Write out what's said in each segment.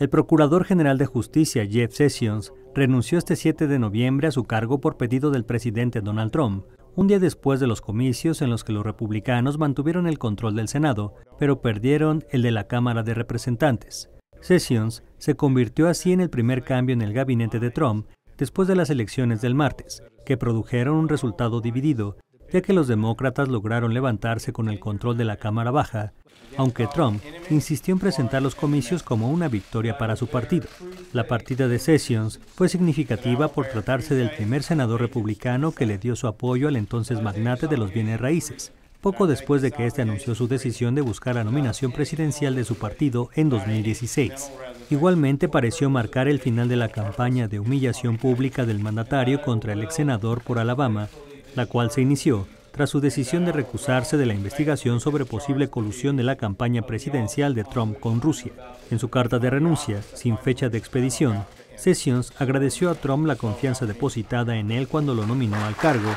El Procurador General de Justicia, Jeff Sessions, renunció este 7 de noviembre a su cargo por pedido del presidente Donald Trump, un día después de los comicios en los que los republicanos mantuvieron el control del Senado, pero perdieron el de la Cámara de Representantes. Sessions se convirtió así en el primer cambio en el gabinete de Trump después de las elecciones del martes, que produjeron un resultado dividido, ya que los demócratas lograron levantarse con el control de la Cámara Baja, aunque Trump insistió en presentar los comicios como una victoria para su partido. La partida de Sessions fue significativa por tratarse del primer senador republicano que le dio su apoyo al entonces magnate de los bienes raíces, poco después de que éste anunció su decisión de buscar la nominación presidencial de su partido en 2016. Igualmente pareció marcar el final de la campaña de humillación pública del mandatario contra el ex senador por Alabama, la cual se inició tras su decisión de recusarse de la investigación sobre posible colusión de la campaña presidencial de Trump con Rusia. En su carta de renuncia, sin fecha de expedición, Sessions agradeció a Trump la confianza depositada en él cuando lo nominó al cargo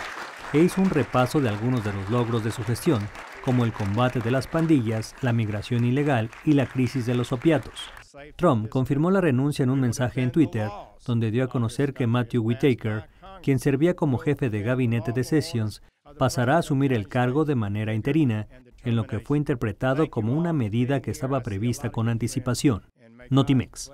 e hizo un repaso de algunos de los logros de su gestión, como el combate de las pandillas, la migración ilegal y la crisis de los opiatos. Trump confirmó la renuncia en un mensaje en Twitter, donde dio a conocer que Matthew Whitaker, quien servía como jefe de gabinete de Sessions, pasará a asumir el cargo de manera interina, en lo que fue interpretado como una medida que estaba prevista con anticipación. Notimex.